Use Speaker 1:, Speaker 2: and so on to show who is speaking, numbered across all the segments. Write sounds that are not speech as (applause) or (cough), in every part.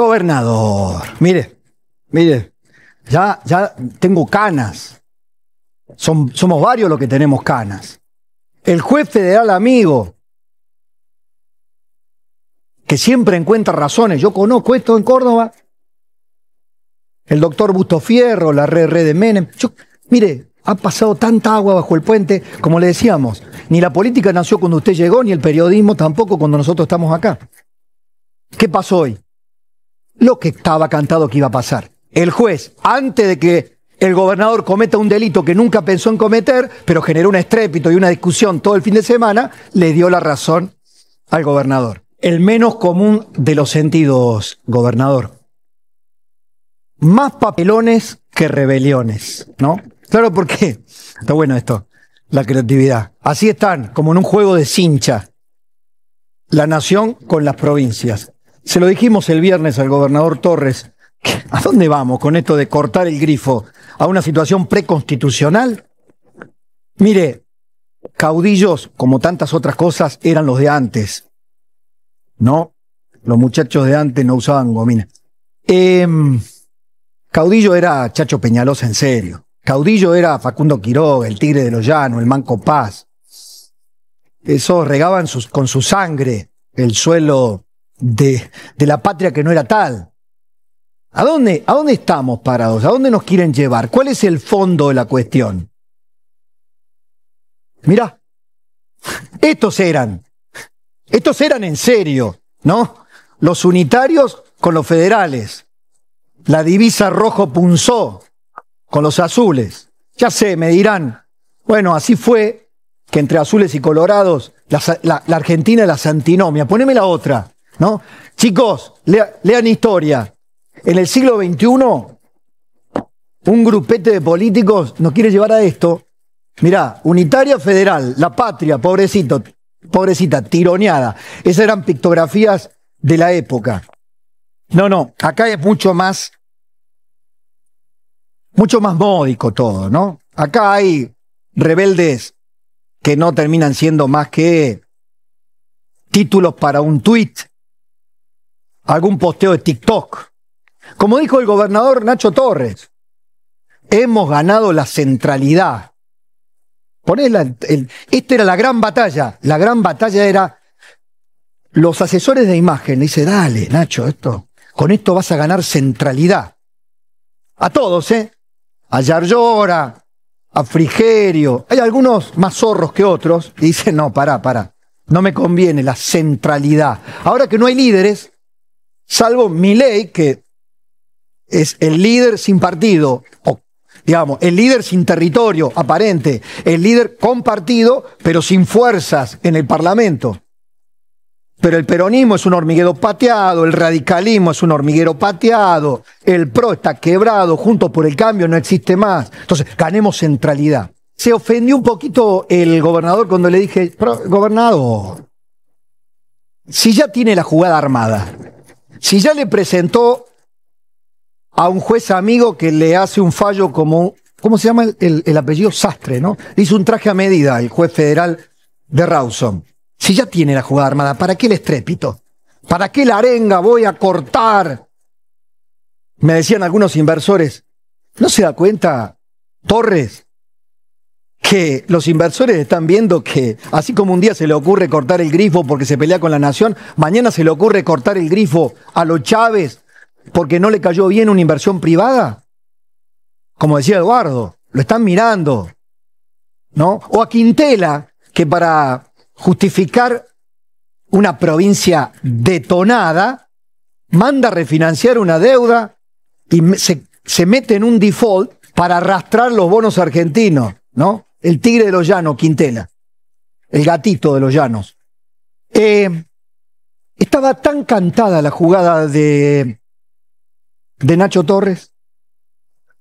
Speaker 1: Gobernador, mire, mire, ya, ya tengo canas. somos varios los que tenemos canas. El juez federal amigo, que siempre encuentra razones. Yo conozco esto en Córdoba. El doctor Busto Fierro, la red de Menem. mire, ha pasado tanta agua bajo el puente, como le decíamos, ni la política nació cuando usted llegó, ni el periodismo tampoco cuando nosotros estamos acá. ¿Qué pasó hoy? lo que estaba cantado que iba a pasar. El juez, antes de que el gobernador cometa un delito que nunca pensó en cometer, pero generó un estrépito y una discusión todo el fin de semana, le dio la razón al gobernador. El menos común de los sentidos, gobernador. Más papelones que rebeliones, ¿no? Claro, ¿por qué? Está bueno esto, la creatividad. Así están, como en un juego de cincha, la nación con las provincias. Se lo dijimos el viernes al gobernador Torres. ¿A dónde vamos con esto de cortar el grifo? ¿A una situación preconstitucional? Mire, caudillos, como tantas otras cosas, eran los de antes. ¿No? Los muchachos de antes no usaban gomina. Em, caudillo era Chacho Peñalosa en serio. Caudillo era Facundo Quiroga, el Tigre de los Llanos, el Manco Paz. Esos regaban con su sangre el suelo de, de la patria que no era tal. ¿A dónde, ¿A dónde estamos parados? ¿A dónde nos quieren llevar? ¿Cuál es el fondo de la cuestión? Mirá, estos eran, estos eran en serio, ¿no? Los unitarios con los federales, la divisa rojo punzó con los azules. Ya sé, me dirán, bueno, así fue que entre azules y colorados la, la, Argentina y la antinomias. Poneme la otra. ¿no? Chicos, lean historia. En el siglo XXI, un grupete de políticos nos quiere llevar a esto. Mirá, unitaria federal, la patria, pobrecito, pobrecita, tironeada. Esas eran pictografías de la época. No, no, acá es mucho más, mucho más módico todo, ¿no? Acá hay rebeldes que no terminan siendo más que títulos para un tuit algún posteo de TikTok. Como dijo el gobernador Nacho Torres, hemos ganado la centralidad. esta era la gran batalla. La gran batalla era los asesores de imagen. dice, dale, Nacho, esto, con esto vas a ganar centralidad. A todos, ¿eh? A Yarlora, a Frigerio. Hay algunos más zorros que otros. Y dicen, no, pará, pará. No me conviene la centralidad. Ahora que no hay líderes, salvo Milei, que es el líder sin partido, digamos, el líder sin territorio aparente, el líder con partido, pero sin fuerzas en el Parlamento. Pero el peronismo es un hormiguero pateado, el radicalismo es un hormiguero pateado, el PRO está quebrado, junto por el cambio no existe más. Entonces, ganemos centralidad. Se ofendió un poquito el gobernador cuando le dije, gobernador, si ya tiene la jugada armada, si ya le presentó a un juez amigo que le hace un fallo como, ¿cómo se llama el, apellido? Sastre, ¿no? hizo un traje a medida el juez federal de Rawson. Si ya tiene la jugada armada, ¿para qué el estrépito? ¿Para qué la arenga voy a cortar? Me decían algunos inversores. ¿No se da cuenta, Torres, que los inversores están viendo que así como un día se le ocurre cortar el grifo porque se pelea con la nación, mañana se le ocurre cortar el grifo a los Chávez porque no le cayó bien una inversión privada? Como decía Eduardo, lo están mirando. ¿No? O a Quintela, que para justificar una provincia detonada, manda a refinanciar una deuda y se, se, mete en un default para arrastrar los bonos argentinos, ¿no? el tigre de los llanos, Quintela, el gatito de los llanos. Eh, estaba tan cantada la jugada de, de Nacho Torres.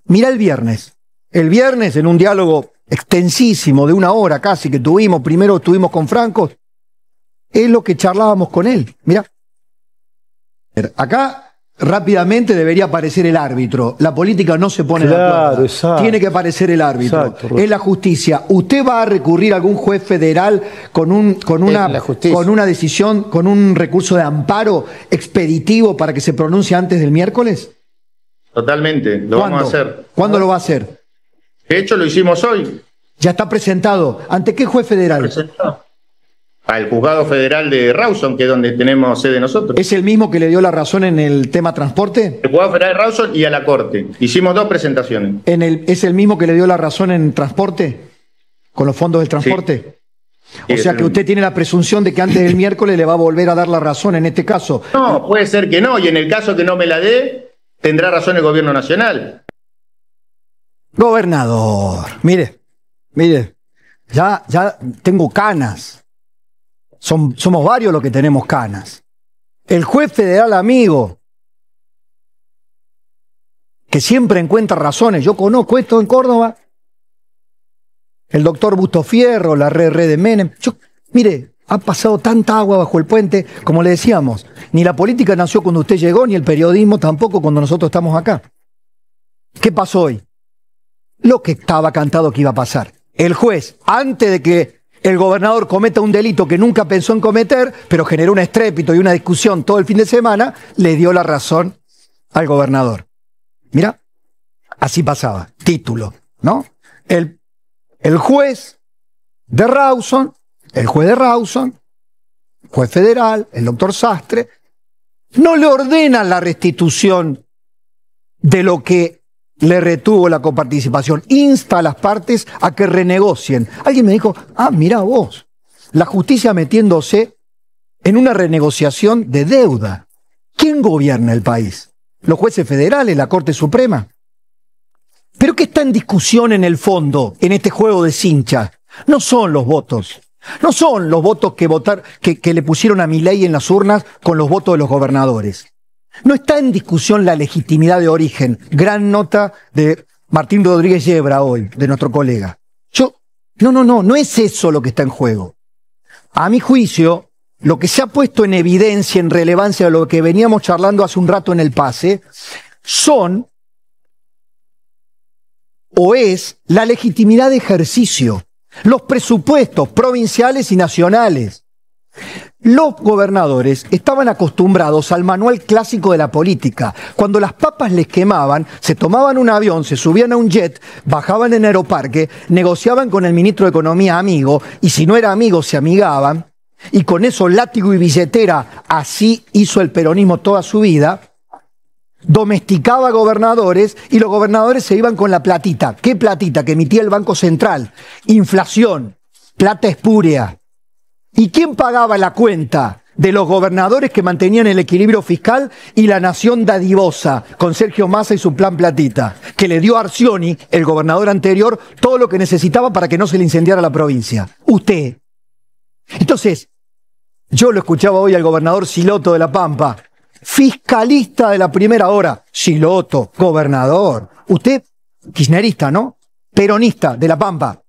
Speaker 1: Mirá el viernes. El viernes, en un diálogo extensísimo de una hora casi que tuvimos, primero estuvimos con Franco. es lo que charlábamos con él. Mirá. Acá rápidamente debería aparecer el árbitro. La política no se pone en de Tiene que aparecer el árbitro. Es la justicia. ¿Usted va a recurrir a algún juez federal con, un, con, una, con una decisión, con un recurso de amparo expeditivo para que se pronuncie antes del miércoles? Totalmente, lo vamos a hacer. ¿Cuándo lo va a hacer? De hecho, lo hicimos hoy. Ya está presentado. ¿Ante qué juez federal? al juzgado federal de Rawson, que es donde tenemos sede nosotros. ¿Es el mismo que le dio la razón en el tema transporte? El juzgado federal de Rawson y a la corte. Hicimos dos presentaciones. ¿Es el mismo que le dio la razón en transporte? ¿Con los fondos del transporte? O sea que usted tiene la presunción de que antes del miércoles le va a volver a dar la razón en este caso. No, puede ser que no, y en el caso que no me la dé, tendrá razón el gobierno nacional. Gobernador, mire, mire, ya, ya tengo canas somos varios los que tenemos canas. El juez federal amigo, que siempre encuentra razones. Yo conozco esto en Córdoba. El doctor Busto Fierro, la red, red de Menem. Yo, mire, ha pasado tanta agua bajo el puente, como le decíamos, ni la política nació cuando usted llegó, ni el periodismo tampoco cuando nosotros estamos acá. ¿Qué pasó hoy? Lo que estaba cantado que iba a pasar. El juez, antes de que el gobernador cometa un delito que nunca pensó en cometer, pero generó un estrépito y una discusión todo el fin de semana, le dio la razón al gobernador. Mira, así pasaba, título, ¿no? El, el juez de Rawson, el juez de Rawson, juez federal, el doctor Sastre, no le ordena la restitución de lo que le retuvo la coparticipación, insta a las partes a que renegocien. Alguien me dijo, ah, mira vos, la justicia metiéndose en una renegociación de deuda. ¿Quién gobierna el país? ¿Los jueces federales, la Corte Suprema? Pero ¿qué está en discusión en el fondo, en este juego de cincha? No son los votos. No son los votos que, votar, que le pusieron a mi ley en las urnas con los votos de los gobernadores. No está en discusión la legitimidad de origen. Gran nota de Martín Rodríguez Yebra hoy, de nuestro colega. Yo, no, no, no, no es eso lo que está en juego. A mi juicio, lo que se ha puesto en evidencia, en relevancia de lo que veníamos charlando hace un rato en el pase, son o es la legitimidad de ejercicio, los presupuestos provinciales y nacionales. Los gobernadores estaban acostumbrados al manual clásico de la política. Cuando las papas les quemaban, se tomaban un avión, se subían a un jet, bajaban en aeroparque, negociaban con el ministro de Economía amigo, y si no era amigo, se amigaban, y con eso látigo y billetera, así hizo el peronismo toda su vida, domesticaba gobernadores y los gobernadores se iban con la platita. ¿Qué platita que emitía el Banco Central? Inflación, plata espuria ¿Y quién pagaba la cuenta? de los gobernadores que mantenían el equilibrio fiscal y la nación dadivosa, con Sergio Massa y su plan platita, que le dio a Arcioni, el gobernador anterior, todo lo que necesitaba para que no se le incendiara la provincia. Usted. Entonces, yo lo escuchaba hoy al gobernador Siloto de La Pampa, fiscalista de la primera hora. Siloto, gobernador. Usted, kirchnerista, ¿no? Peronista de La Pampa.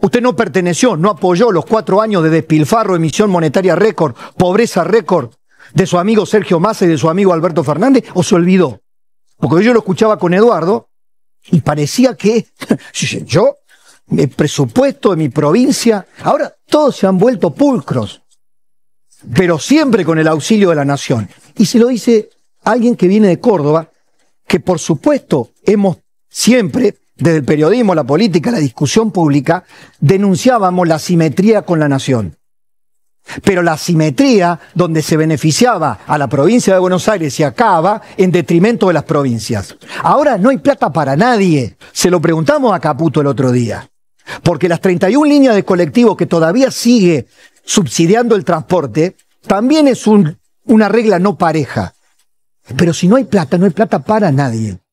Speaker 1: Usted no perteneció, no apoyó los cuatro años de despilfarro, emisión monetaria récord, pobreza récord de su amigo Sergio Massa y de su amigo Alberto Fernández, o se olvidó. Porque yo lo escuchaba con Eduardo y parecía que (laughs) yo, el presupuesto de mi provincia, ahora todos se han vuelto pulcros, pero siempre con el auxilio de la nación. Y se lo dice alguien que viene de Córdoba, que por supuesto hemos siempre desde el periodismo, la política, la discusión pública, denunciábamos la simetría con la nación. Pero la simetría donde se beneficiaba a la provincia de Buenos Aires se acaba en detrimento de las provincias. Ahora no hay plata para nadie. Se lo preguntamos a Caputo el otro día. Porque las 31 líneas de colectivo que todavía sigue subsidiando el transporte, también es un, una regla no pareja. Pero si no hay plata, no hay plata para nadie.